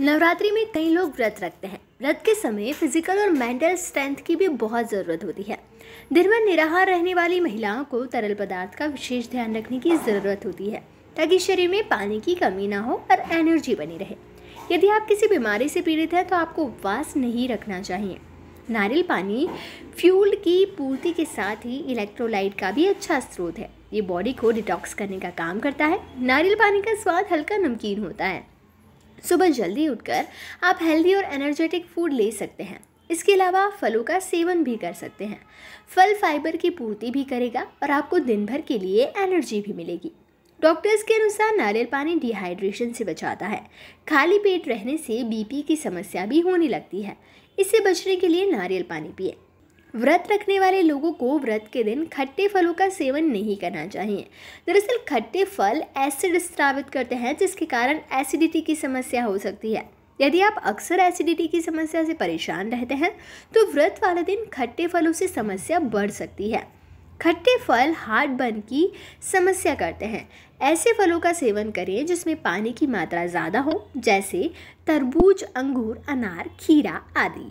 नवरात्रि में कई लोग व्रत रखते हैं व्रत के समय फिजिकल और मेंटल स्ट्रेंथ की भी बहुत ज़रूरत होती है दिन भर निराहार रहने वाली महिलाओं को तरल पदार्थ का विशेष ध्यान रखने की ज़रूरत होती है ताकि शरीर में पानी की कमी ना हो और एनर्जी बनी रहे यदि आप किसी बीमारी से पीड़ित हैं तो आपको उपवास नहीं रखना चाहिए नारियल पानी फ्यूल की पूर्ति के साथ ही इलेक्ट्रोलाइट का भी अच्छा स्रोत है ये बॉडी को डिटॉक्स करने का काम करता है नारियल पानी का स्वाद हल्का नमकीन होता है सुबह जल्दी उठकर आप हेल्दी और एनर्जेटिक फूड ले सकते हैं इसके अलावा फलों का सेवन भी कर सकते हैं फल फाइबर की पूर्ति भी करेगा और आपको दिन भर के लिए एनर्जी भी मिलेगी डॉक्टर्स के अनुसार नारियल पानी डिहाइड्रेशन से बचाता है खाली पेट रहने से बीपी की समस्या भी होने लगती है इससे बचने के लिए नारियल पानी पिए व्रत रखने वाले लोगों को व्रत के दिन खट्टे फलों का सेवन नहीं करना चाहिए दरअसल खट्टे फल एसिड स्त्रावित करते हैं जिसके कारण एसिडिटी की समस्या हो सकती है यदि आप अक्सर एसिडिटी की समस्या से परेशान रहते हैं तो व्रत वाले दिन खट्टे फलों से समस्या बढ़ सकती है खट्टे फल हार्ट बर्न की समस्या करते हैं ऐसे फलों का सेवन करें जिसमें पानी की मात्रा ज़्यादा हो जैसे तरबूज अंगूर अनार खीरा आदि